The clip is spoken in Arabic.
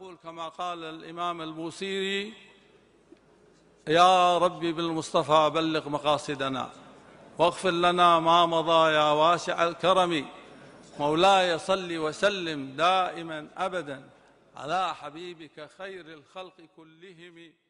أقول كما قال الإمام البوسيري يا ربي بالمصطفى بلغ مقاصدنا واغفر لنا ما مضى يا واسع الكرم مولاي صل وسلم دائما أبدا على حبيبك خير الخلق كلهم